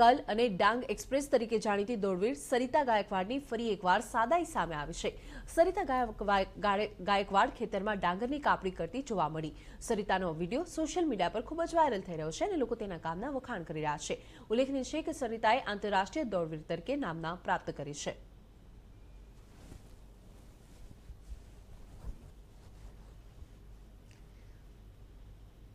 girl અને Dang express તરીકે જાણીતી દોડવીર સરિતા ગાયકવાડની ફરી એકવાર સાદાઈ સામે આવી છે સરિતા ગાયકવાડ ખેતરમાં ડાંગરની કાપણી કરતી જોવા મળી સરિતાનો વિડીયો સોશિયલ મીડિયા પર ખૂબ જ વાયરલ થઈ રહ્યો છે અને લોકો તેના કામના વખાણ કરી રહ્યા છે ઉલ્લેખનીય છે કે સરિતાએ આંતરરાષ્ટ્રીય દોડવીર તરીકે નામના પ્રાપ્ત કરી છે